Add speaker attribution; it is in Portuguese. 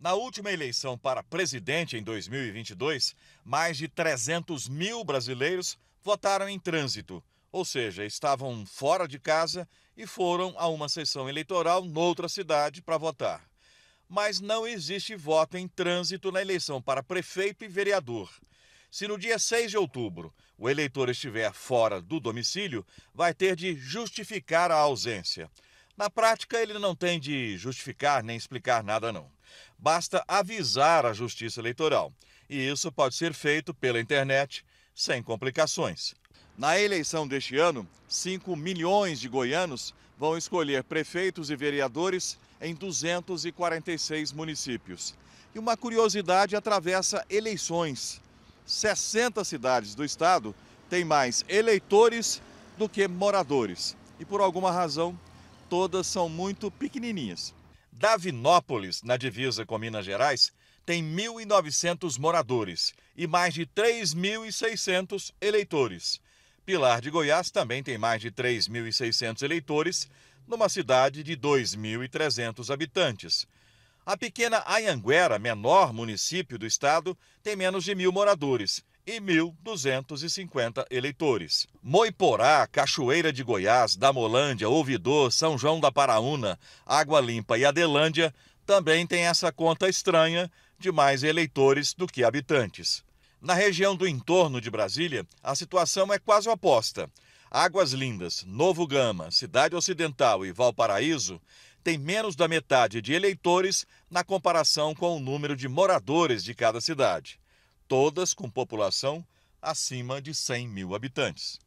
Speaker 1: Na última eleição para presidente em 2022, mais de 300 mil brasileiros votaram em trânsito, ou seja, estavam fora de casa e foram a uma sessão eleitoral noutra cidade para votar. Mas não existe voto em trânsito na eleição para prefeito e vereador. Se no dia 6 de outubro o eleitor estiver fora do domicílio, vai ter de justificar a ausência. Na prática, ele não tem de justificar nem explicar nada, não. Basta avisar a Justiça Eleitoral. E isso pode ser feito pela internet, sem complicações. Na eleição deste ano, 5 milhões de goianos vão escolher prefeitos e vereadores em 246 municípios. E uma curiosidade atravessa eleições. 60 cidades do estado têm mais eleitores do que moradores. E por alguma razão, todas são muito pequenininhas. Davinópolis, na divisa com Minas Gerais, tem 1.900 moradores e mais de 3.600 eleitores. Pilar de Goiás também tem mais de 3.600 eleitores, numa cidade de 2.300 habitantes. A pequena Ayanguera, menor município do estado, tem menos de mil moradores e 1.250 eleitores. Moiporá, Cachoeira de Goiás, Damolândia, Ouvidor, São João da Paraúna, Água Limpa e Adelândia também têm essa conta estranha de mais eleitores do que habitantes. Na região do entorno de Brasília, a situação é quase oposta. Águas Lindas, Novo Gama, Cidade Ocidental e Valparaíso têm menos da metade de eleitores na comparação com o número de moradores de cada cidade todas com população acima de 100 mil habitantes.